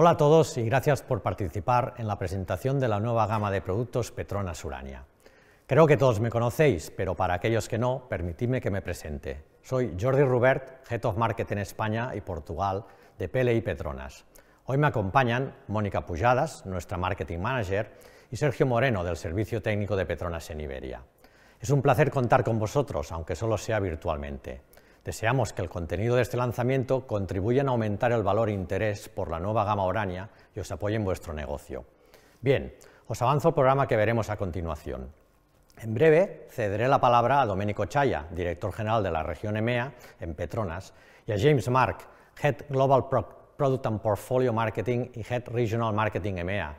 Hola a todos y gracias por participar en la presentación de la nueva gama de productos Petronas Urania. Creo que todos me conocéis, pero para aquellos que no, permitidme que me presente. Soy Jordi Rubert, Head of Market en España y Portugal de PLI Petronas. Hoy me acompañan Mónica Pujadas, nuestra Marketing Manager, y Sergio Moreno, del Servicio Técnico de Petronas en Iberia. Es un placer contar con vosotros, aunque solo sea virtualmente. Deseamos que el contenido de este lanzamiento contribuya a aumentar el valor e interés por la nueva gama Orania y os apoye en vuestro negocio. Bien, os avanzo el programa que veremos a continuación. En breve cederé la palabra a Domenico Chaya, director general de la región EMEA en Petronas, y a James Mark, Head Global Product and Portfolio Marketing y Head Regional Marketing EMEA,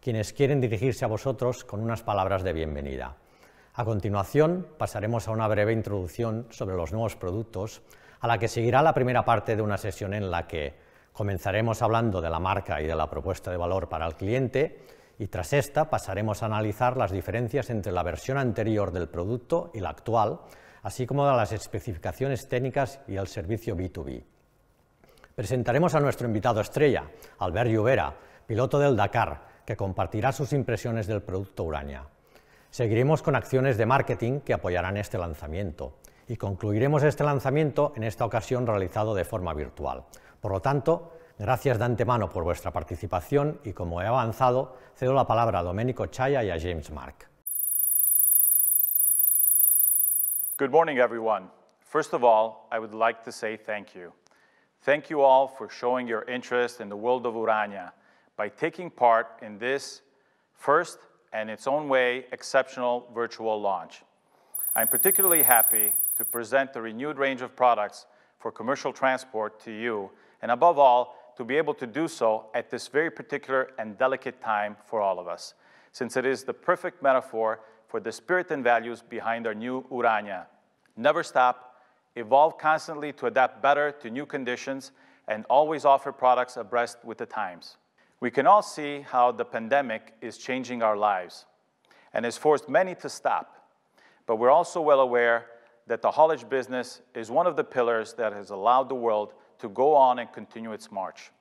quienes quieren dirigirse a vosotros con unas palabras de bienvenida. A continuación, pasaremos a una breve introducción sobre los nuevos productos, a la que seguirá la primera parte de una sesión en la que comenzaremos hablando de la marca y de la propuesta de valor para el cliente, y tras esta pasaremos a analizar las diferencias entre la versión anterior del producto y la actual, así como de las especificaciones técnicas y el servicio B2B. Presentaremos a nuestro invitado estrella, Albert Lluvera, piloto del Dakar, que compartirá sus impresiones del producto Urania. Seguiremos con acciones de marketing que apoyarán este lanzamiento y concluiremos este lanzamiento en esta ocasión realizado de forma virtual. Por lo tanto, gracias de antemano por vuestra participación y como he avanzado, cedo la palabra a Domenico Chaya y a James Mark. Good morning, everyone. First of all, I would like to say thank you. Thank you all for showing your interest in the world of Urania by taking part in this first and its own way, exceptional virtual launch. I'm particularly happy to present the renewed range of products for commercial transport to you, and above all, to be able to do so at this very particular and delicate time for all of us, since it is the perfect metaphor for the spirit and values behind our new Urania. Never stop, evolve constantly to adapt better to new conditions, and always offer products abreast with the times. We can all see how the pandemic is changing our lives and has forced many to stop. But we're also well aware that the haulage business is one of the pillars that has allowed the world to go on and continue its march.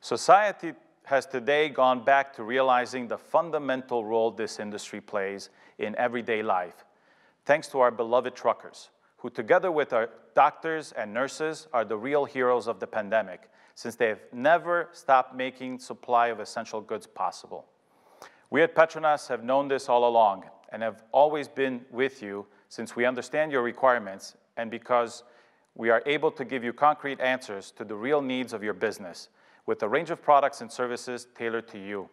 Society has today gone back to realizing the fundamental role this industry plays in everyday life, thanks to our beloved truckers, who together with our doctors and nurses are the real heroes of the pandemic since they have never stopped making supply of essential goods possible. We at Petronas have known this all along and have always been with you since we understand your requirements and because we are able to give you concrete answers to the real needs of your business with a range of products and services tailored to you.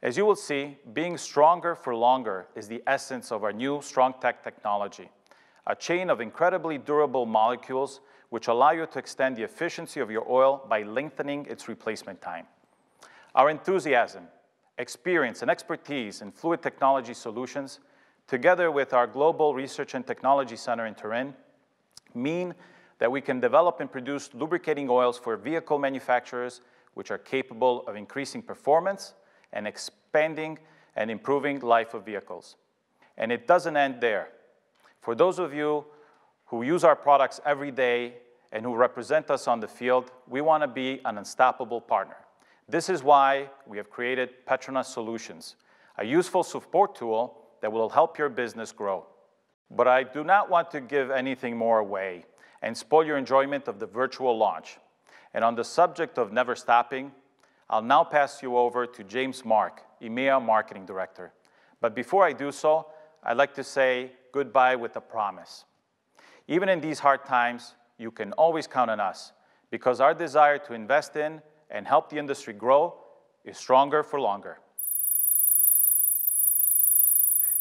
As you will see, being stronger for longer is the essence of our new Strong Tech technology, a chain of incredibly durable molecules which allow you to extend the efficiency of your oil by lengthening its replacement time. Our enthusiasm, experience, and expertise in fluid technology solutions, together with our Global Research and Technology Center in Turin, mean that we can develop and produce lubricating oils for vehicle manufacturers which are capable of increasing performance and expanding and improving life of vehicles. And it doesn't end there. For those of you who use our products every day and who represent us on the field, we want to be an unstoppable partner. This is why we have created Petronas Solutions, a useful support tool that will help your business grow. But I do not want to give anything more away and spoil your enjoyment of the virtual launch. And on the subject of never stopping, I'll now pass you over to James Mark, EMEA Marketing Director. But before I do so, I'd like to say goodbye with a promise. Even in these hard times, you can always count on us because our desire to invest in and help the industry grow is stronger for longer.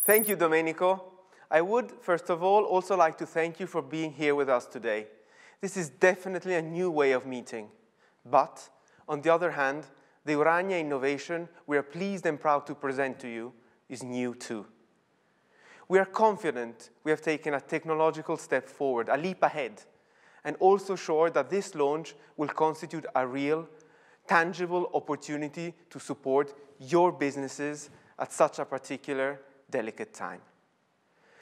Thank you, Domenico. I would, first of all, also like to thank you for being here with us today. This is definitely a new way of meeting. But, on the other hand, the Urania innovation we are pleased and proud to present to you is new too. We are confident we have taken a technological step forward, a leap ahead, and also sure that this launch will constitute a real, tangible opportunity to support your businesses at such a particular, delicate time.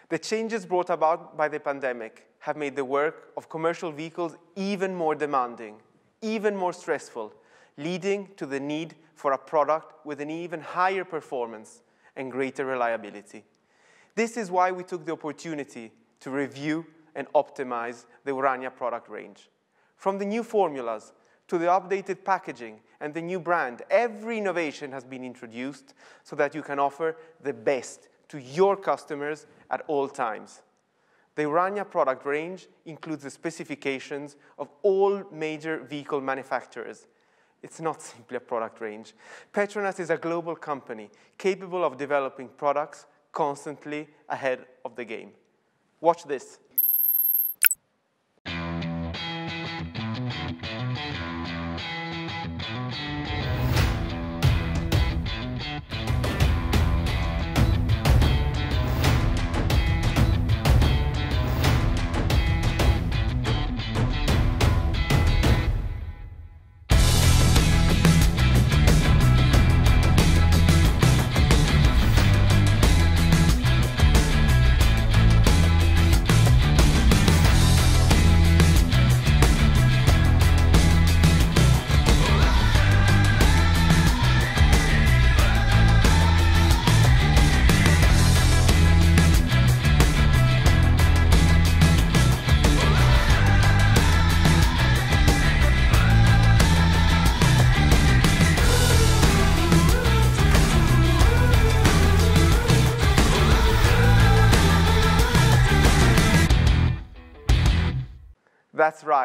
The changes brought about by the pandemic have made the work of commercial vehicles even more demanding, even more stressful, leading to the need for a product with an even higher performance and greater reliability. This is why we took the opportunity to review and optimize the Urania product range. From the new formulas to the updated packaging and the new brand, every innovation has been introduced so that you can offer the best to your customers at all times. The Urania product range includes the specifications of all major vehicle manufacturers. It's not simply a product range. Petronas is a global company capable of developing products constantly ahead of the game. Watch this.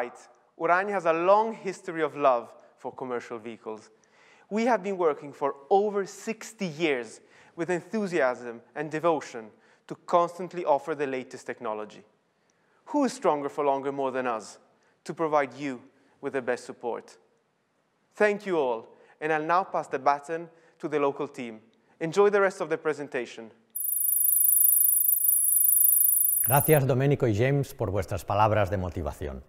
right, Urania has a long history of love for commercial vehicles. We have been working for over 60 years with enthusiasm and devotion to constantly offer the latest technology. Who is stronger for longer more than us to provide you with the best support? Thank you all, and I'll now pass the baton to the local team. Enjoy the rest of the presentation. Gracias Domenico y James por vuestras palabras de motivación.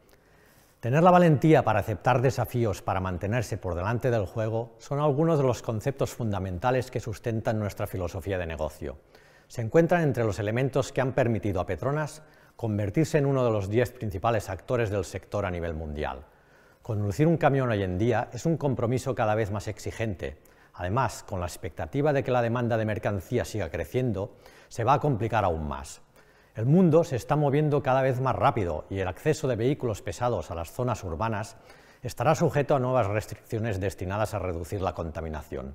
Tener la valentía para aceptar desafíos, para mantenerse por delante del juego, son algunos de los conceptos fundamentales que sustentan nuestra filosofía de negocio. Se encuentran entre los elementos que han permitido a Petronas convertirse en uno de los 10 principales actores del sector a nivel mundial. Conducir un camión hoy en día es un compromiso cada vez más exigente. Además, con la expectativa de que la demanda de mercancía siga creciendo, se va a complicar aún más. El mundo se está moviendo cada vez más rápido y el acceso de vehículos pesados a las zonas urbanas estará sujeto a nuevas restricciones destinadas a reducir la contaminación.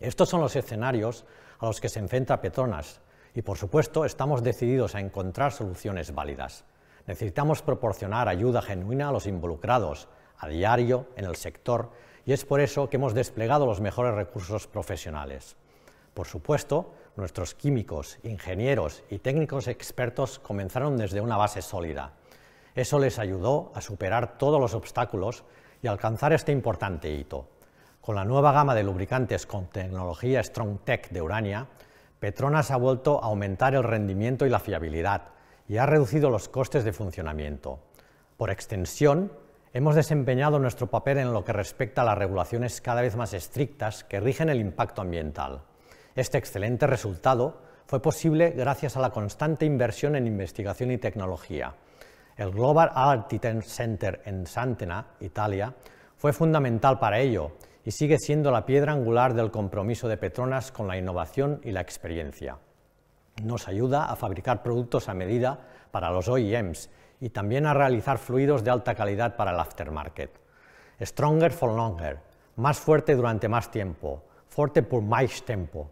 Estos son los escenarios a los que se enfrenta Petronas y, por supuesto, estamos decididos a encontrar soluciones válidas. Necesitamos proporcionar ayuda genuina a los involucrados, a diario, en el sector, y es por eso que hemos desplegado los mejores recursos profesionales. Por supuesto, nuestros químicos, ingenieros y técnicos expertos comenzaron desde una base sólida. Eso les ayudó a superar todos los obstáculos y alcanzar este importante hito. Con la nueva gama de lubricantes con tecnología StrongTech de Urania, Petronas ha vuelto a aumentar el rendimiento y la fiabilidad y ha reducido los costes de funcionamiento. Por extensión, hemos desempeñado nuestro papel en lo que respecta a las regulaciones cada vez más estrictas que rigen el impacto ambiental. Este excelente resultado fue posible gracias a la constante inversión en investigación y tecnología. El Global Titan Center en Santena, Italia, fue fundamental para ello y sigue siendo la piedra angular del compromiso de Petronas con la innovación y la experiencia. Nos ayuda a fabricar productos a medida para los OEMs y también a realizar fluidos de alta calidad para el aftermarket. Stronger for longer, más fuerte durante más tiempo, fuerte por más tiempo,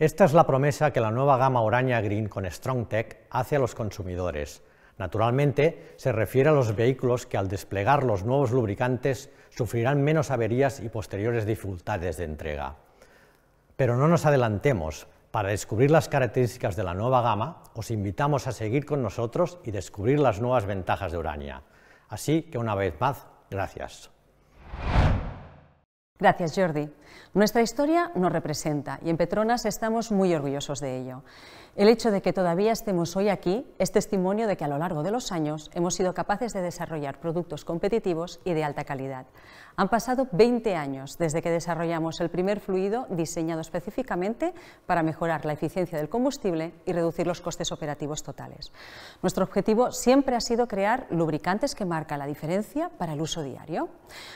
esta es la promesa que la nueva gama Uraña Green con StrongTech hace a los consumidores. Naturalmente, se refiere a los vehículos que al desplegar los nuevos lubricantes sufrirán menos averías y posteriores dificultades de entrega. Pero no nos adelantemos. Para descubrir las características de la nueva gama, os invitamos a seguir con nosotros y descubrir las nuevas ventajas de Urania. Así que una vez más, gracias. Gracias, Jordi. Nuestra historia nos representa y en Petronas estamos muy orgullosos de ello. El hecho de que todavía estemos hoy aquí es testimonio de que a lo largo de los años hemos sido capaces de desarrollar productos competitivos y de alta calidad. Han pasado 20 años desde que desarrollamos el primer fluido diseñado específicamente para mejorar la eficiencia del combustible y reducir los costes operativos totales. Nuestro objetivo siempre ha sido crear lubricantes que marcan la diferencia para el uso diario.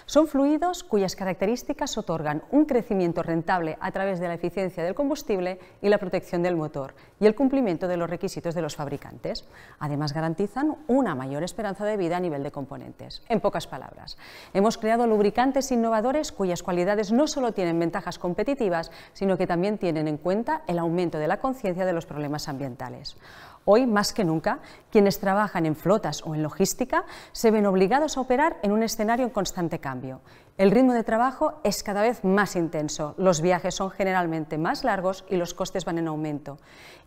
Son fluidos cuyas características otorgan un crecimiento rentable a través de la eficiencia del combustible y la protección del motor y el cumplimiento de los requisitos de los fabricantes. Además garantizan una mayor esperanza de vida a nivel de componentes. En pocas palabras, hemos creado lubricantes fabricantes innovadores cuyas cualidades no solo tienen ventajas competitivas, sino que también tienen en cuenta el aumento de la conciencia de los problemas ambientales. Hoy, más que nunca, quienes trabajan en flotas o en logística se ven obligados a operar en un escenario en constante cambio el ritmo de trabajo es cada vez más intenso, los viajes son generalmente más largos y los costes van en aumento.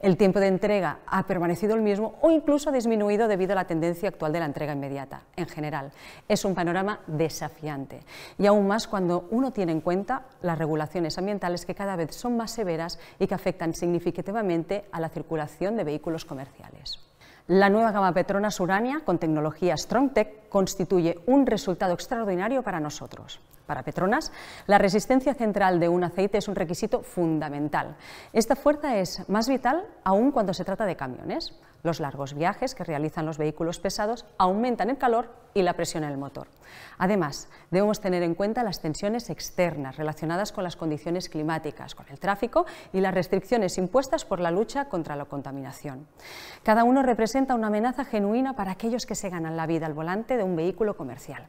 El tiempo de entrega ha permanecido el mismo o incluso ha disminuido debido a la tendencia actual de la entrega inmediata. En general, es un panorama desafiante y aún más cuando uno tiene en cuenta las regulaciones ambientales que cada vez son más severas y que afectan significativamente a la circulación de vehículos comerciales. La nueva gama Petronas Urania con tecnología StrongTech constituye un resultado extraordinario para nosotros para Petronas, la resistencia central de un aceite es un requisito fundamental. Esta fuerza es más vital aún cuando se trata de camiones. Los largos viajes que realizan los vehículos pesados aumentan el calor y la presión en el motor. Además, debemos tener en cuenta las tensiones externas relacionadas con las condiciones climáticas, con el tráfico y las restricciones impuestas por la lucha contra la contaminación. Cada uno representa una amenaza genuina para aquellos que se ganan la vida al volante de un vehículo comercial.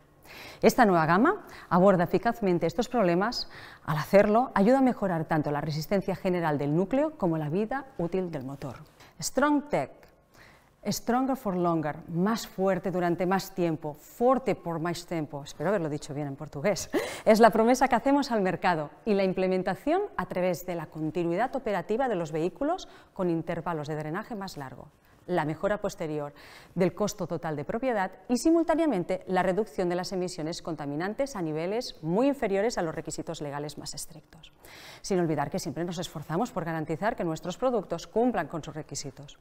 Esta nueva gama aborda eficazmente estos problemas. Al hacerlo, ayuda a mejorar tanto la resistencia general del núcleo como la vida útil del motor. Strong Tech. Stronger for longer, más fuerte durante más tiempo, fuerte por más tiempo, espero haberlo dicho bien en portugués, es la promesa que hacemos al mercado y la implementación a través de la continuidad operativa de los vehículos con intervalos de drenaje más largo la mejora posterior del costo total de propiedad y simultáneamente la reducción de las emisiones contaminantes a niveles muy inferiores a los requisitos legales más estrictos. Sin olvidar que siempre nos esforzamos por garantizar que nuestros productos cumplan con sus requisitos.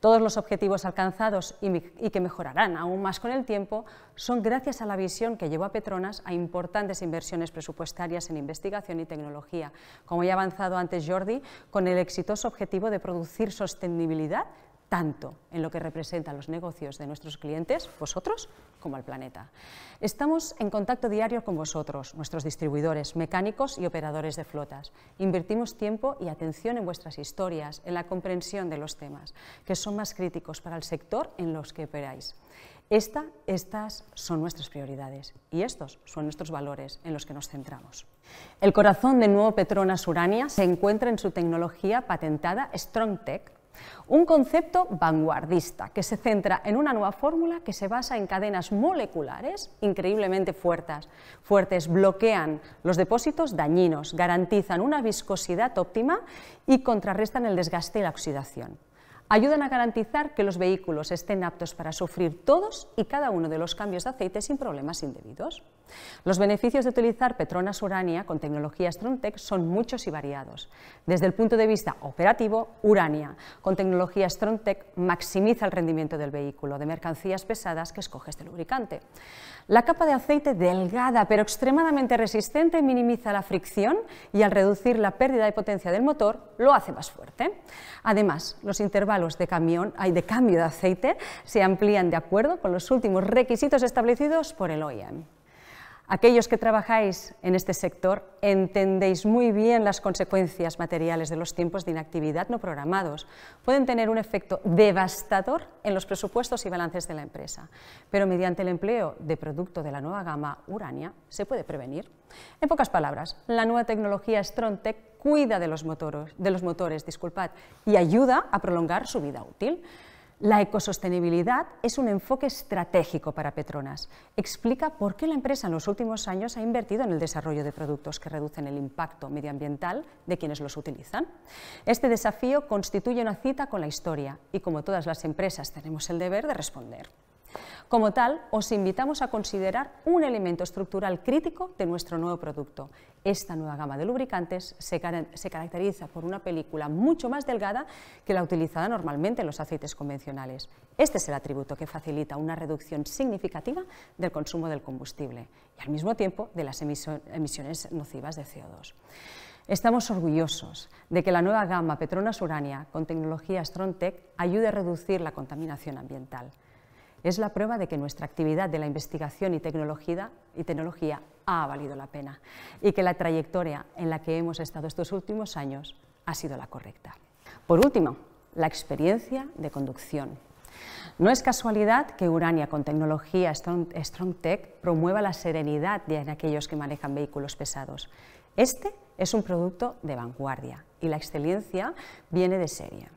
Todos los objetivos alcanzados y, que mejorarán aún más con el tiempo son gracias a la visión que llevó a Petronas a importantes inversiones presupuestarias en investigación y tecnología, como ya ha avanzado antes Jordi, con el exitoso objetivo de producir sostenibilidad tanto en lo que representan los negocios de nuestros clientes, vosotros, como al planeta. Estamos en contacto diario con vosotros, nuestros distribuidores, mecánicos y operadores de flotas. Invertimos tiempo y atención en vuestras historias, en la comprensión de los temas, que son más críticos para el sector en los que operáis. Esta, estas son nuestras prioridades y estos son nuestros valores en los que nos centramos. El corazón de nuevo Petronas Urania se encuentra en su tecnología patentada StrongTech, un concepto vanguardista que se centra en una nueva fórmula que se basa en cadenas moleculares increíblemente fuertes. Fuertes bloquean los depósitos dañinos, garantizan una viscosidad óptima y contrarrestan el desgaste y la oxidación ayudan a garantizar que los vehículos estén aptos para sufrir todos y cada uno de los cambios de aceite sin problemas indebidos. Los beneficios de utilizar Petronas Urania con tecnología Strontec son muchos y variados. Desde el punto de vista operativo, Urania con tecnología Strontec maximiza el rendimiento del vehículo de mercancías pesadas que escoge este lubricante. La capa de aceite delgada pero extremadamente resistente minimiza la fricción y al reducir la pérdida de potencia del motor lo hace más fuerte. Además, los intervalos de, camión, de cambio de aceite se amplían de acuerdo con los últimos requisitos establecidos por el OEM. Aquellos que trabajáis en este sector entendéis muy bien las consecuencias materiales de los tiempos de inactividad no programados. Pueden tener un efecto devastador en los presupuestos y balances de la empresa, pero mediante el empleo de producto de la nueva gama Urania se puede prevenir. En pocas palabras, la nueva tecnología StrongTech cuida de los, de los motores disculpad, y ayuda a prolongar su vida útil. La ecosostenibilidad es un enfoque estratégico para Petronas. Explica por qué la empresa en los últimos años ha invertido en el desarrollo de productos que reducen el impacto medioambiental de quienes los utilizan. Este desafío constituye una cita con la historia y como todas las empresas tenemos el deber de responder. Como tal, os invitamos a considerar un elemento estructural crítico de nuestro nuevo producto. Esta nueva gama de lubricantes se, caracteriza por una película mucho más delgada que la utilizada normalmente en los aceites convencionales. Este es el atributo que facilita una reducción significativa del consumo del combustible y al mismo tiempo de las emisiones nocivas de CO2. Estamos orgullosos de que la nueva gama Petronas Urania con tecnología Strontech ayude a reducir la contaminación ambiental es la prueba de que nuestra actividad de la investigación y tecnología, ha valido la pena y que la trayectoria en la que hemos estado estos últimos años ha sido la correcta. Por último, la experiencia de conducción. No es casualidad que Urania con tecnología StrongTech promueva la serenidad de aquellos que manejan vehículos pesados. Este es un producto de vanguardia y la excelencia viene de serie.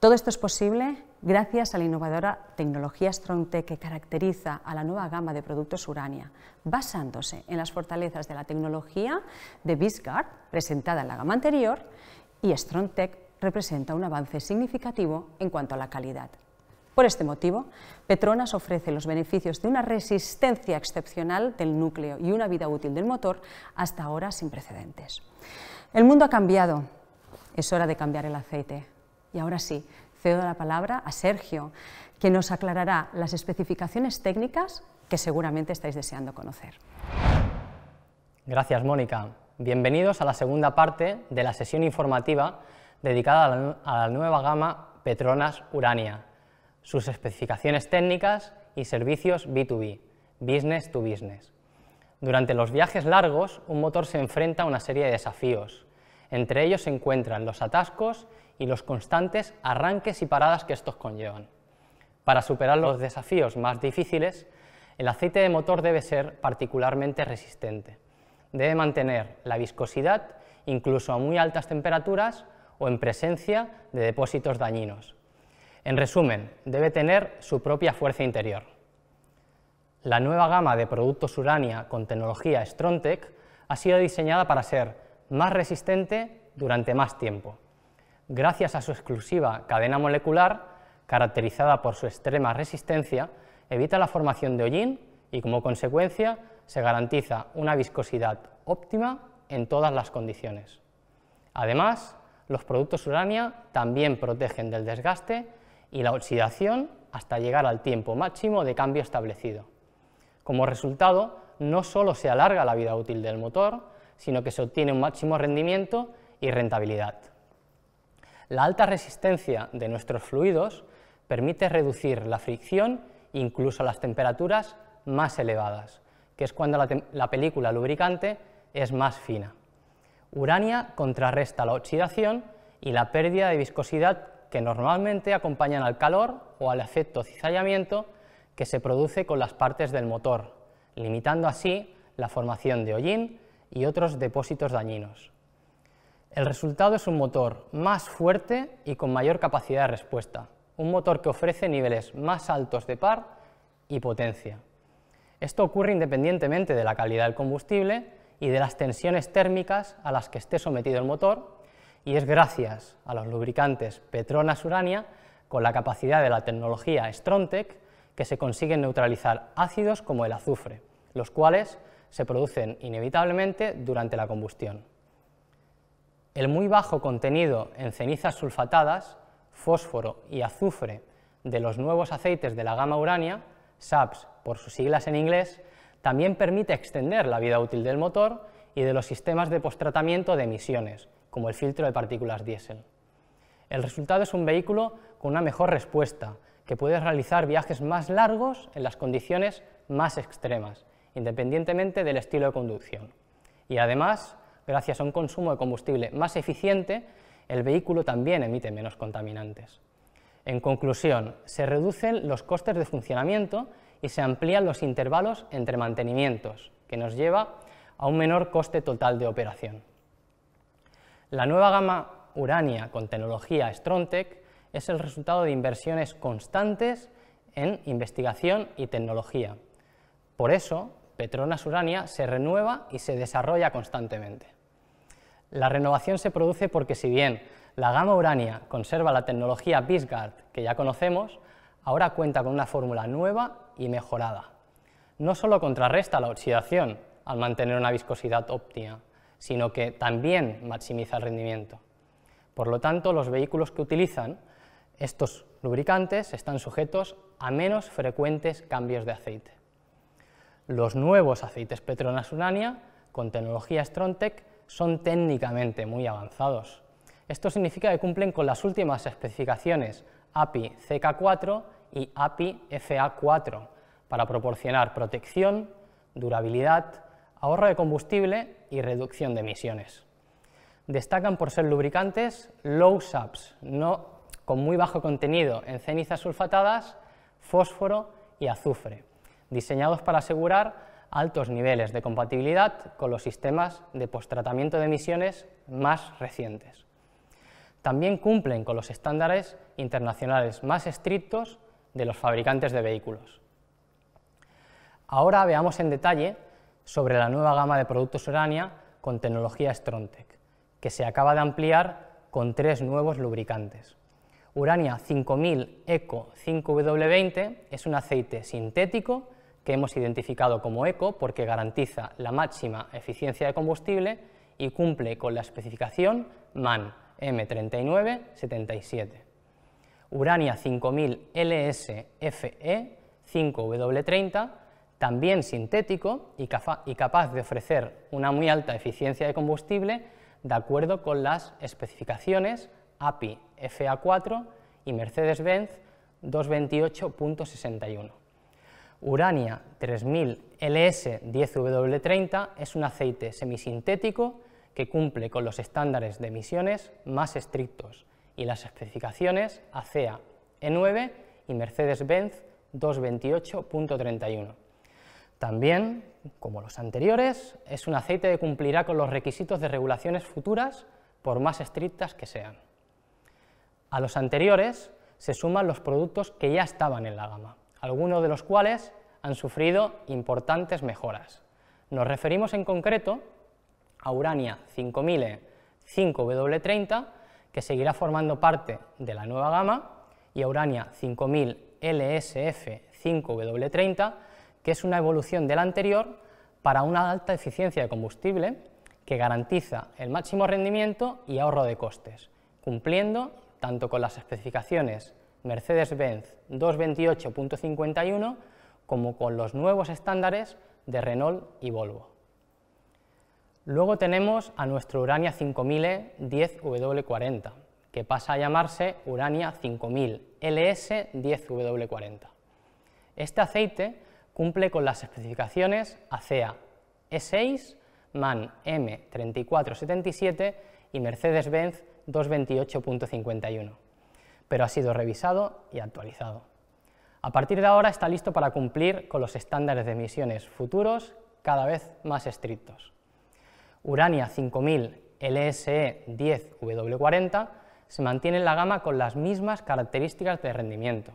Todo esto es posible gracias a la innovadora tecnología STRONTEC que caracteriza a la nueva gama de productos Urania, basándose en las fortalezas de la tecnología de Bisgard, presentada en la gama anterior, y STRONTEC representa un avance significativo en cuanto a la calidad. Por este motivo, Petronas ofrece los beneficios de una resistencia excepcional del núcleo y una vida útil del motor hasta ahora sin precedentes. El mundo ha cambiado. Es hora de cambiar el aceite. Y ahora sí, cedo la palabra a Sergio, que nos aclarará las especificaciones técnicas que seguramente estáis deseando conocer. Gracias, Mónica. Bienvenidos a la segunda parte de la sesión informativa dedicada a la, nueva gama Petronas Urania, sus especificaciones técnicas y servicios B2B, Business to Business. Durante los viajes largos, un motor se enfrenta a una serie de desafíos entre ellos se encuentran los atascos y los constantes arranques y paradas que estos conllevan. Para superar los desafíos más difíciles, el aceite de motor debe ser particularmente resistente. Debe mantener la viscosidad incluso a muy altas temperaturas o en presencia de depósitos dañinos. En resumen, debe tener su propia fuerza interior. La nueva gama de productos Urania con tecnología Strontec ha sido diseñada para ser más resistente durante más tiempo. Gracias a su exclusiva cadena molecular, caracterizada por su extrema resistencia, evita la formación de hollín y como consecuencia se garantiza una viscosidad óptima en todas las condiciones. Además, los productos urania también protegen del desgaste y la oxidación hasta llegar al tiempo máximo de cambio establecido. Como resultado, no solo se alarga la vida útil del motor, sino que se obtiene un máximo rendimiento y rentabilidad. La alta resistencia de nuestros fluidos permite reducir la fricción incluso a las temperaturas más elevadas, que es cuando la, película lubricante es más fina. Urania contrarresta la oxidación y la pérdida de viscosidad que normalmente acompañan al calor o al efecto cizallamiento que se produce con las partes del motor, limitando así la formación de hollín y otros depósitos dañinos. El resultado es un motor más fuerte y con mayor capacidad de respuesta, un motor que ofrece niveles más altos de par y potencia. Esto ocurre independientemente de la calidad del combustible y de las tensiones térmicas a las que esté sometido el motor, y es gracias a los lubricantes Petronas Urania, con la capacidad de la tecnología Strontec, que se consiguen neutralizar ácidos como el azufre, los cuales se producen inevitablemente durante la combustión. El muy bajo contenido en cenizas sulfatadas, fósforo y azufre de los nuevos aceites de la gama urania, SAPS por sus siglas en inglés, también permite extender la vida útil del motor y de los sistemas de postratamiento de emisiones, como el filtro de partículas diésel. El resultado es un vehículo con una mejor respuesta, que puede realizar viajes más largos en las condiciones más extremas independientemente del estilo de conducción. Y además, gracias a un consumo de combustible más eficiente, el vehículo también emite menos contaminantes. En conclusión, se reducen los costes de funcionamiento y se amplían los intervalos entre mantenimientos, que nos lleva a un menor coste total de operación. La nueva gama Urania con tecnología STRONTEC es el resultado de inversiones constantes en investigación y tecnología. Por eso, Petronas Urania se renueva y se desarrolla constantemente. La renovación se produce porque si bien la gama Urania conserva la tecnología Bisgard que ya conocemos, ahora cuenta con una fórmula nueva y mejorada. No solo contrarresta la oxidación al mantener una viscosidad óptima, sino que también maximiza el rendimiento. Por lo tanto, los vehículos que utilizan estos lubricantes están sujetos a menos frecuentes cambios de aceite. Los nuevos aceites Petronas Urania con tecnología Strontec son técnicamente muy avanzados. Esto significa que cumplen con las últimas especificaciones API CK4 y API FA4 para proporcionar protección, durabilidad, ahorro de combustible y reducción de emisiones. Destacan por ser lubricantes low SAPs, no, con muy bajo contenido en cenizas sulfatadas, fósforo y azufre diseñados para asegurar altos niveles de compatibilidad con los sistemas de postratamiento de emisiones más recientes. También cumplen con los estándares internacionales más estrictos de los fabricantes de vehículos. Ahora veamos en detalle sobre la nueva gama de productos Urania con tecnología Strontec, que se acaba de ampliar con tres nuevos lubricantes. Urania 5000 Eco 5W20 es un aceite sintético que hemos identificado como ECO porque garantiza la máxima eficiencia de combustible y cumple con la especificación MAN M3977. Urania 5000 LSFE 5W30, también sintético y, y capaz de ofrecer una muy alta eficiencia de combustible de acuerdo con las especificaciones API FA4 y Mercedes-Benz 228.61. Urania 3000 LS10W30 es un aceite semisintético que cumple con los estándares de emisiones más estrictos y las especificaciones ACEA E9 y Mercedes-Benz 228.31. También, como los anteriores, es un aceite que cumplirá con los requisitos de regulaciones futuras, por más estrictas que sean. A los anteriores se suman los productos que ya estaban en la gama algunos de los cuales han sufrido importantes mejoras. Nos referimos en concreto a Urania 5000 5W30, e que seguirá formando parte de la nueva gama, y a Urania 5000 LSF 5W30, que es una evolución de la anterior para una alta eficiencia de combustible que garantiza el máximo rendimiento y ahorro de costes, cumpliendo tanto con las especificaciones Mercedes-Benz 228.51 como con los nuevos estándares de Renault y Volvo. Luego tenemos a nuestro Urania 5000 10W40, e que pasa a llamarse Urania 5000 LS 10W40. Este aceite cumple con las especificaciones ACEA E6, MAN M3477 y Mercedes-Benz 228.51 pero ha sido revisado y actualizado. A partir de ahora está listo para cumplir con los estándares de emisiones futuros cada vez más estrictos. Urania 5000 LSE 10W40 se mantiene en la gama con las mismas características de rendimiento,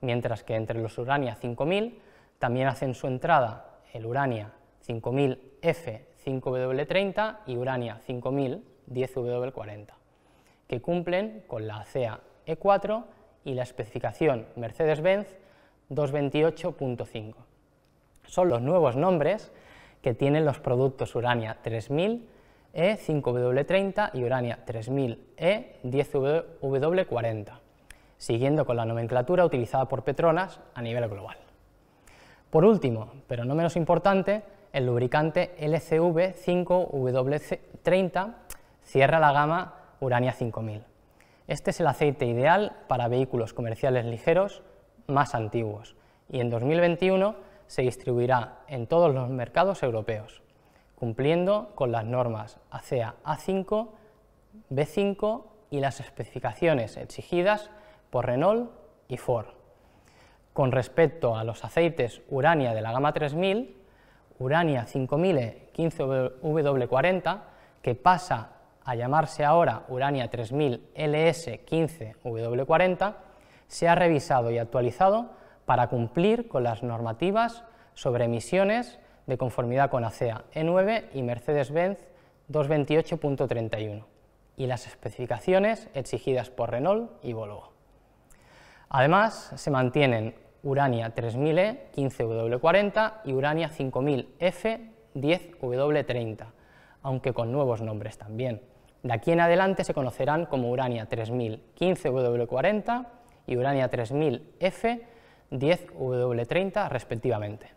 mientras que entre los Urania 5000 también hacen su entrada el Urania 5000F 5W30 y Urania 5000 10W40, que cumplen con la CEA e4 y la especificación Mercedes-Benz 228.5. Son los nuevos nombres que tienen los productos Urania 3000 E5W30 y Urania 3000 E10W40, siguiendo con la nomenclatura utilizada por Petronas a nivel global. Por último, pero no menos importante, el lubricante LCV5W30 cierra la gama Urania 5000. Este es el aceite ideal para vehículos comerciales ligeros más antiguos y en 2021 se distribuirá en todos los mercados europeos, cumpliendo con las normas ACEA A5, B5 y las especificaciones exigidas por Renault y Ford. Con respecto a los aceites Urania de la gama 3000, Urania 5000 15W40, e que pasa a llamarse ahora Urania 3000 LS15W40, se ha revisado y actualizado para cumplir con las normativas sobre emisiones de conformidad con ACEA E9 y Mercedes-Benz 228.31 y las especificaciones exigidas por Renault y Volvo. Además, se mantienen Urania 3000E 15W40 y Urania 5000F 10W30, aunque con nuevos nombres también. De aquí en adelante se conocerán como Urania 3015W40 y Urania 3000F10W30 respectivamente.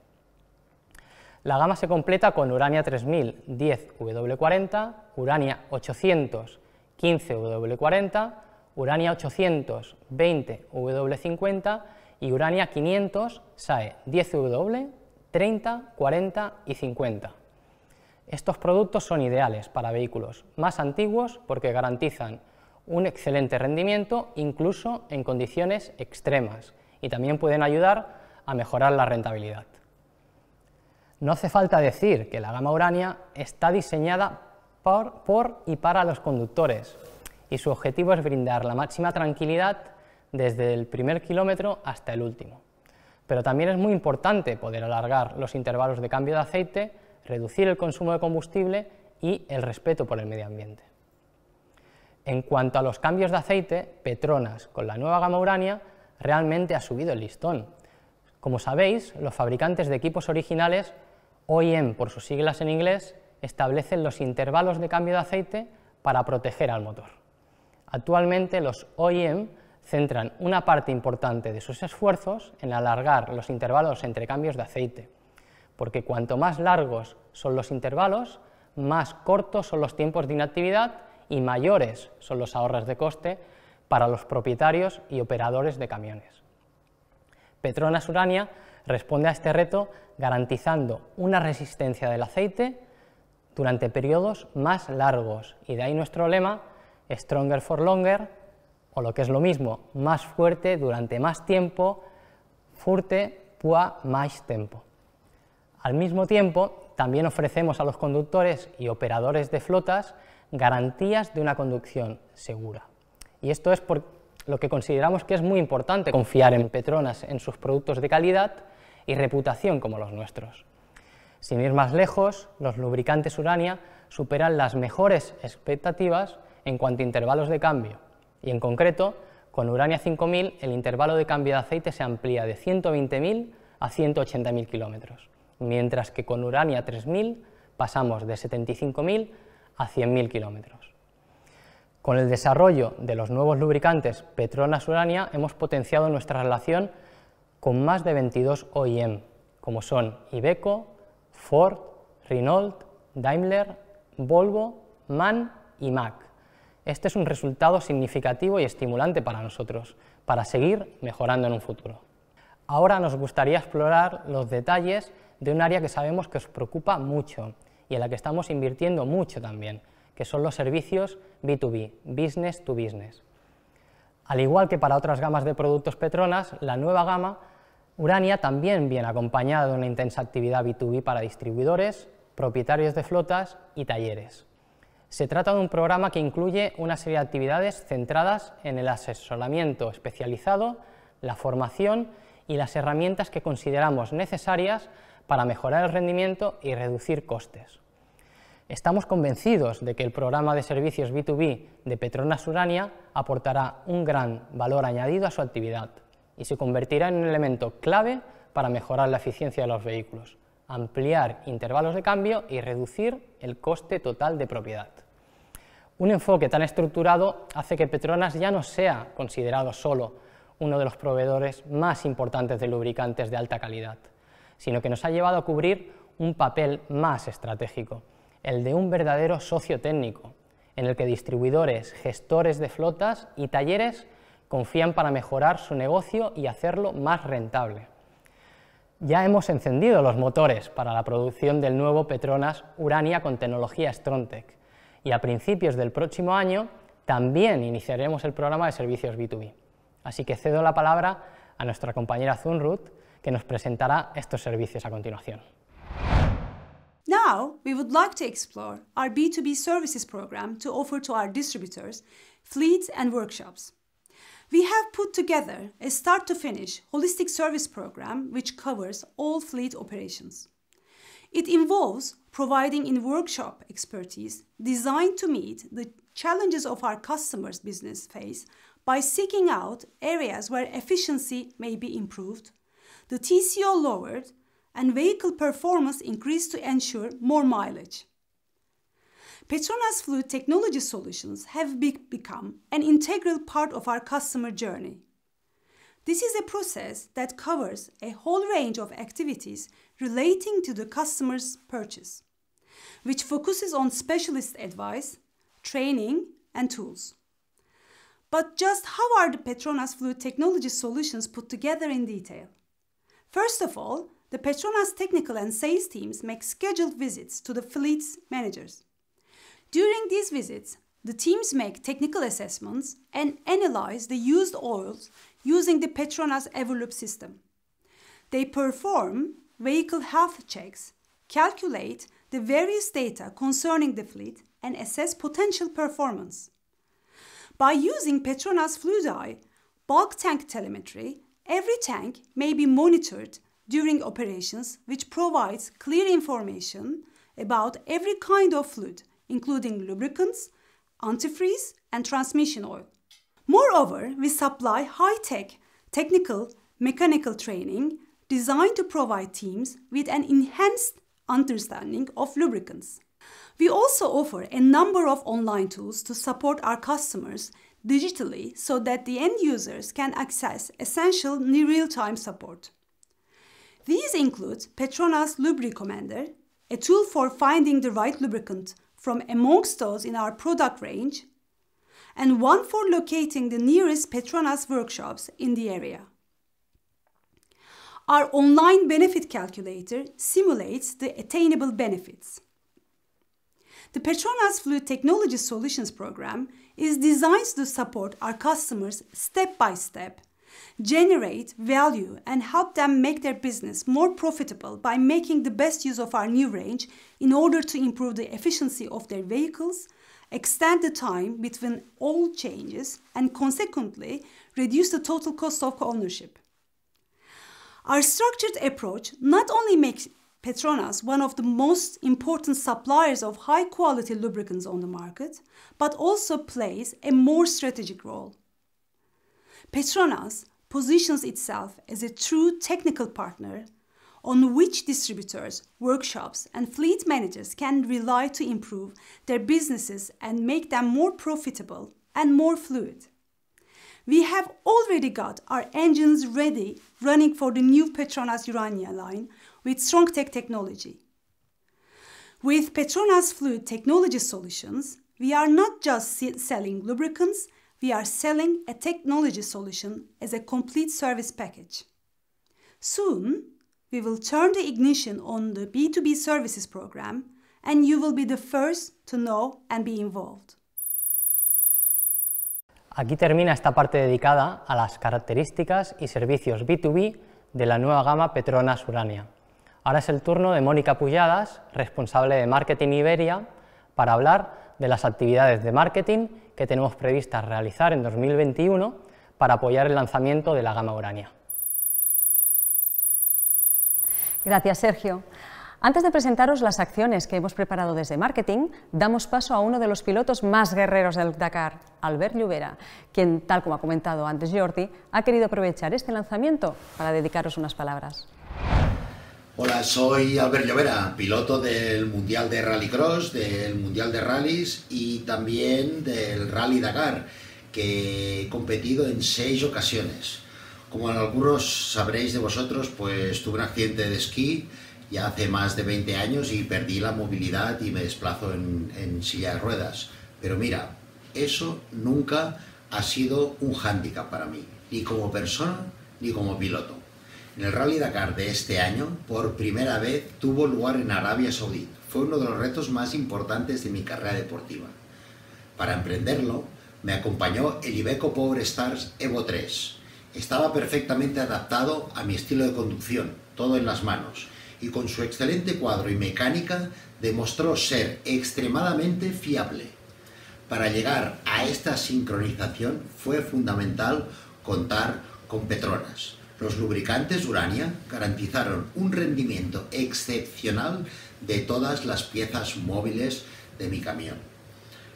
La gama se completa con Urania 3010W40, Urania 815W40, Urania 820W50 y Urania 500 SAE 10W, 30, 40 y 50. Estos productos son ideales para vehículos más antiguos porque garantizan un excelente rendimiento incluso en condiciones extremas y también pueden ayudar a mejorar la rentabilidad. No hace falta decir que la gama Urania está diseñada por, por, y para los conductores y su objetivo es brindar la máxima tranquilidad desde el primer kilómetro hasta el último. Pero también es muy importante poder alargar los intervalos de cambio de aceite reducir el consumo de combustible y el respeto por el medio ambiente. En cuanto a los cambios de aceite, Petronas, con la nueva gama Urania, realmente ha subido el listón. Como sabéis, los fabricantes de equipos originales, OEM por sus siglas en inglés, establecen los intervalos de cambio de aceite para proteger al motor. Actualmente los OEM centran una parte importante de sus esfuerzos en alargar los intervalos entre cambios de aceite, porque cuanto más largos son los intervalos, más cortos son los tiempos de inactividad y mayores son los ahorros de coste para los propietarios y operadores de camiones. Petronas Urania responde a este reto garantizando una resistencia del aceite durante periodos más largos y de ahí nuestro lema Stronger for Longer o lo que es lo mismo, más fuerte durante más tiempo, fuerte pua más tiempo. Al mismo tiempo, también ofrecemos a los conductores y operadores de flotas garantías de una conducción segura. Y esto es por lo que consideramos que es muy importante confiar en Petronas, en sus productos de calidad y reputación como los nuestros. Sin ir más lejos, los lubricantes Urania superan las mejores expectativas en cuanto a intervalos de cambio. Y en concreto, con Urania 5000 el intervalo de cambio de aceite se amplía de 120.000 a 180.000 kilómetros mientras que con Urania 3000 pasamos de 75.000 a 100.000 kilómetros. Con el desarrollo de los nuevos lubricantes Petronas Urania hemos potenciado nuestra relación con más de 22 OEM, como son Iveco, Ford, Renault, Daimler, Volvo, MAN y Mac. Este es un resultado significativo y estimulante para nosotros, para seguir mejorando en un futuro. Ahora nos gustaría explorar los detalles de un área que sabemos que os preocupa mucho y en la que estamos invirtiendo mucho también, que son los servicios B2B, business to business. Al igual que para otras gamas de productos Petronas, la nueva gama Urania también viene acompañada de una intensa actividad B2B para distribuidores, propietarios de flotas y talleres. Se trata de un programa que incluye una serie de actividades centradas en el asesoramiento especializado, la formación y las herramientas que consideramos necesarias para mejorar el rendimiento y reducir costes. Estamos convencidos de que el programa de servicios B2B de Petronas Urania aportará un gran valor añadido a su actividad y se convertirá en un elemento clave para mejorar la eficiencia de los vehículos, ampliar intervalos de cambio y reducir el coste total de propiedad. Un enfoque tan estructurado hace que Petronas ya no sea considerado solo uno de los proveedores más importantes de lubricantes de alta calidad, sino que nos ha llevado a cubrir un papel más estratégico, el de un verdadero socio técnico, en el que distribuidores, gestores de flotas y talleres confían para mejorar su negocio y hacerlo más rentable. Ya hemos encendido los motores para la producción del nuevo Petronas Urania con tecnología STRONTEC y a principios del próximo año también iniciaremos el programa de servicios B2B. Así que cedo la palabra a nuestra compañera Zunrut que nos presentará estos servicios a continuación. Now, we would like to explore our B2B services program to offer to our distributors, fleets and workshops. We have put together a start to finish holistic service program which covers all fleet operations. It involves providing in workshop expertise designed to meet the challenges of our customers' business phase by seeking out areas where efficiency may be improved the TCO lowered, and vehicle performance increased to ensure more mileage. Petronas Fluid Technology solutions have be become an integral part of our customer journey. This is a process that covers a whole range of activities relating to the customer's purchase, which focuses on specialist advice, training, and tools. But just how are the Petronas Fluid Technology solutions put together in detail? First of all, the Petronas technical and sales teams make scheduled visits to the fleet's managers. During these visits, the teams make technical assessments and analyze the used oils using the Petronas Everloop system. They perform vehicle health checks, calculate the various data concerning the fleet, and assess potential performance. By using Petronas Fluidi bulk tank telemetry, Every tank may be monitored during operations which provides clear information about every kind of fluid, including lubricants, antifreeze, and transmission oil. Moreover, we supply high-tech technical mechanical training designed to provide teams with an enhanced understanding of lubricants. We also offer a number of online tools to support our customers digitally so that the end users can access essential real-time support. These include Petronas Lubricommander, a tool for finding the right lubricant from amongst those in our product range, and one for locating the nearest Petronas workshops in the area. Our online benefit calculator simulates the attainable benefits. The Petronas Fluid Technology Solutions program is designed to support our customers step by step, generate value, and help them make their business more profitable by making the best use of our new range in order to improve the efficiency of their vehicles, extend the time between all changes, and consequently reduce the total cost of ownership. Our structured approach not only makes Petronas, one of the most important suppliers of high quality lubricants on the market, but also plays a more strategic role. Petronas positions itself as a true technical partner on which distributors, workshops, and fleet managers can rely to improve their businesses and make them more profitable and more fluid. We have already got our engines ready running for the new Petronas Urania line with strong tech technology. With Petronas Fluid Technology Solutions, we are not just selling lubricants, we are selling a technology solution as a complete service package. Soon, we will turn the ignition on the B2B services program and you will be the first to know and be involved. Aquí termina esta parte dedicada a las características y servicios B2B de la nueva gama Petronas Urania. Ahora es el turno de Mónica Pulladas, responsable de Marketing Iberia, para hablar de las actividades de marketing que tenemos previstas realizar en 2021 para apoyar el lanzamiento de la gama Urania. Gracias, Sergio. Antes de presentaros las acciones que hemos preparado desde marketing, damos paso a uno de los pilotos más guerreros del Dakar, Albert Lluvera, quien, tal como ha comentado antes Jordi, ha querido aprovechar este lanzamiento para dedicaros unas palabras. Hola, soy Albert Llovera, piloto del Mundial de Rallycross, del Mundial de Rallys y también del Rally Dakar, que he competido en seis ocasiones. Como algunos sabréis de vosotros, pues tuve un accidente de esquí ya hace más de 20 años y perdí la movilidad y me desplazo en, en silla de ruedas. Pero mira, eso nunca ha sido un hándicap para mí, ni como persona ni como piloto. En el Rally Dakar de este año, por primera vez, tuvo lugar en Arabia Saudí. Fue uno de los retos más importantes de mi carrera deportiva. Para emprenderlo, me acompañó el Ibeco Power Stars Evo 3. Estaba perfectamente adaptado a mi estilo de conducción, todo en las manos, y con su excelente cuadro y mecánica demostró ser extremadamente fiable. Para llegar a esta sincronización fue fundamental contar con Petronas, los lubricantes Urania garantizaron un rendimiento excepcional de todas las piezas móviles de mi camión.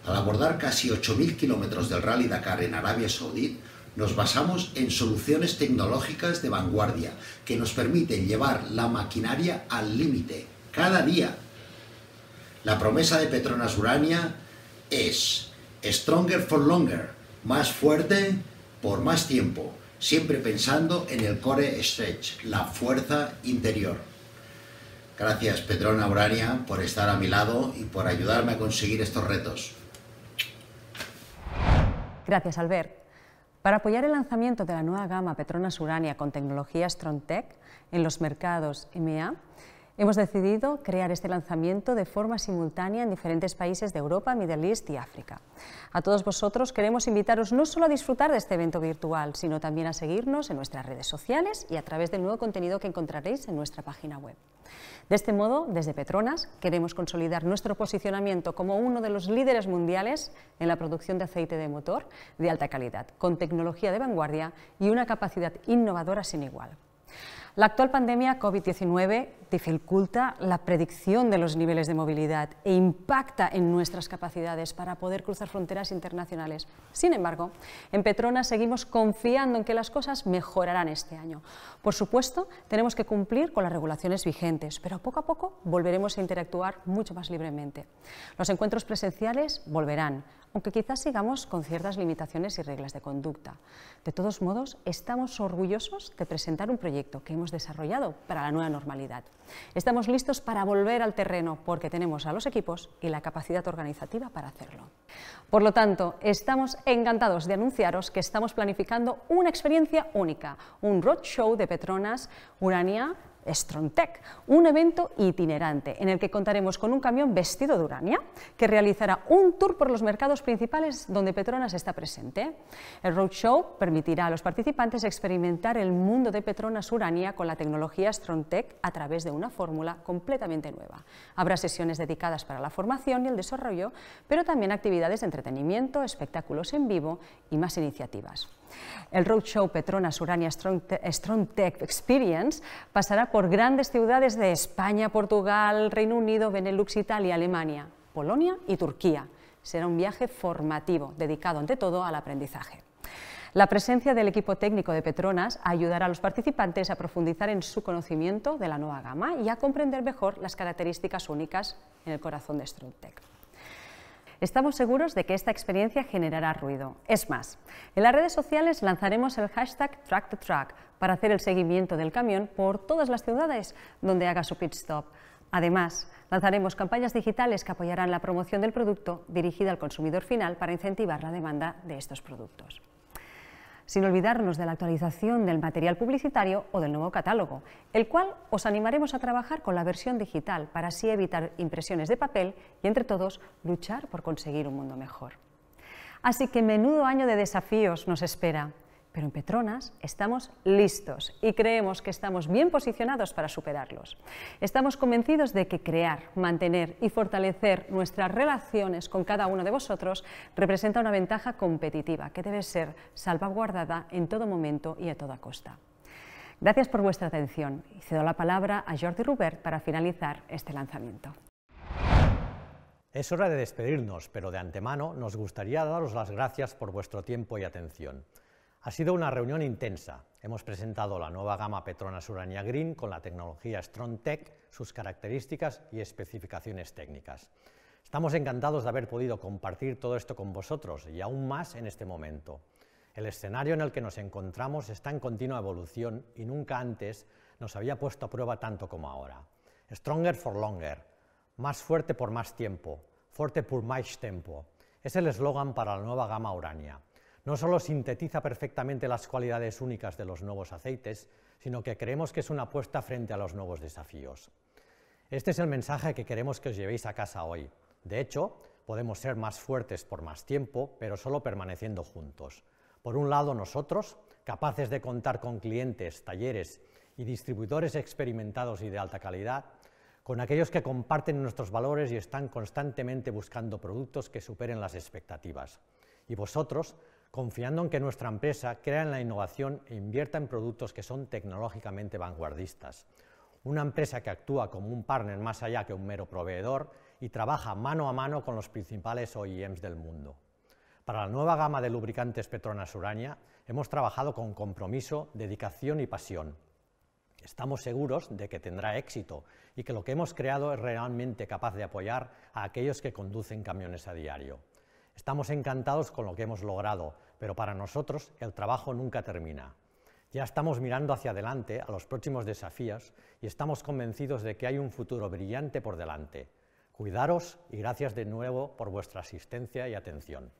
Al abordar casi 8.000 kilómetros del Rally Dakar en Arabia Saudí, nos basamos en soluciones tecnológicas de vanguardia que nos permiten llevar la maquinaria al límite cada día. La promesa de Petronas Urania es Stronger for Longer, más fuerte por más tiempo siempre pensando en el core stretch, la fuerza interior. Gracias Pedrona Urania por estar a mi lado y por ayudarme a conseguir estos retos. Gracias Albert. Para apoyar el lanzamiento de la nueva gama Petronas Urania con tecnología StrongTech en los mercados EMEA, Hemos decidido crear este lanzamiento de forma simultánea en diferentes países de Europa, Middle East y África. A todos vosotros queremos invitaros no solo a disfrutar de este evento virtual, sino también a seguirnos en nuestras redes sociales y a través del nuevo contenido que encontraréis en nuestra página web. De este modo, desde Petronas, queremos consolidar nuestro posicionamiento como uno de los líderes mundiales en la producción de aceite de motor de alta calidad, con tecnología de vanguardia y una capacidad innovadora sin igual. La actual pandemia COVID-19 dificulta la predicción de los niveles de movilidad e impacta en nuestras capacidades para poder cruzar fronteras internacionales. Sin embargo, en Petronas seguimos confiando en que las cosas mejorarán este año. Por supuesto, tenemos que cumplir con las regulaciones vigentes, pero poco a poco volveremos a interactuar mucho más libremente. Los encuentros presenciales volverán, aunque quizás sigamos con ciertas limitaciones y reglas de conducta. De todos modos, estamos orgullosos de presentar un proyecto que hemos desarrollado para la nueva normalidad. Estamos listos para volver al terreno porque tenemos a los equipos y la capacidad organizativa para hacerlo. Por lo tanto, estamos encantados de anunciaros que estamos planificando una experiencia única, un roadshow de Petronas Urania Strontech, un evento itinerante en el que contaremos con un camión vestido de Urania que realizará un tour por los mercados principales donde Petronas está presente. El roadshow permitirá a los participantes experimentar el mundo de Petronas Urania con la tecnología Strontech a través de una fórmula completamente nueva. Habrá sesiones dedicadas para la formación y el desarrollo, pero también actividades de entretenimiento, espectáculos en vivo y más iniciativas. El roadshow Petronas Urania Strong Tech Experience pasará por grandes ciudades de España, Portugal, Reino Unido, Benelux, Italia, Alemania, Polonia y Turquía. Será un viaje formativo, dedicado ante todo al aprendizaje. La presencia del equipo técnico de Petronas ayudará a los participantes a profundizar en su conocimiento de la nueva gama y a comprender mejor las características únicas en el corazón de StrongTech. Estamos seguros de que esta experiencia generará ruido. Es más, en las redes sociales lanzaremos el hashtag track to track para hacer el seguimiento del camión por todas las ciudades donde haga su pit stop. Además, lanzaremos campañas digitales que apoyarán la promoción del producto dirigida al consumidor final para incentivar la demanda de estos productos sin olvidarnos de la actualización del material publicitario o del nuevo catálogo, el cual os animaremos a trabajar con la versión digital para así evitar impresiones de papel y entre todos luchar por conseguir un mundo mejor. Así que menudo año de desafíos nos espera. Pero en Petronas estamos listos y creemos que estamos bien posicionados para superarlos. Estamos convencidos de que crear, mantener y fortalecer nuestras relaciones con cada uno de vosotros representa una ventaja competitiva que debe ser salvaguardada en todo momento y a toda costa. Gracias por vuestra atención y cedo la palabra a Jordi Rubert para finalizar este lanzamiento. Es hora de despedirnos, pero de antemano nos gustaría daros las gracias por vuestro tiempo y atención. Ha sido una reunión intensa. Hemos presentado la nueva gama Petronas Urania Green con la tecnología StrongTech, sus características y especificaciones técnicas. Estamos encantados de haber podido compartir todo esto con vosotros y aún más en este momento. El escenario en el que nos encontramos está en continua evolución y nunca antes nos había puesto a prueba tanto como ahora. Stronger for longer, más fuerte por más tiempo, fuerte por más tiempo. Es el eslogan para la nueva gama Urania. No solo sintetiza perfectamente las cualidades únicas de los nuevos aceites, sino que creemos que es una apuesta frente a los nuevos desafíos. Este es el mensaje que queremos que os llevéis a casa hoy. De hecho, podemos ser más fuertes por más tiempo, pero solo permaneciendo juntos. Por un lado, nosotros, capaces de contar con clientes, talleres y distribuidores experimentados y de alta calidad, con aquellos que comparten nuestros valores y están constantemente buscando productos que superen las expectativas. Y vosotros, confiando en que nuestra empresa crea en la innovación e invierta en productos que son tecnológicamente vanguardistas. Una empresa que actúa como un partner más allá que un mero proveedor y trabaja mano a mano con los principales OEMs del mundo. Para la nueva gama de lubricantes Petronas Uraña hemos trabajado con compromiso, dedicación y pasión. Estamos seguros de que tendrá éxito y que lo que hemos creado es realmente capaz de apoyar a aquellos que conducen camiones a diario. Estamos encantados con lo que hemos logrado, pero para nosotros el trabajo nunca termina. Ya estamos mirando hacia adelante a los próximos desafíos y estamos convencidos de que hay un futuro brillante por delante. Cuidaros y gracias de nuevo por vuestra asistencia y atención.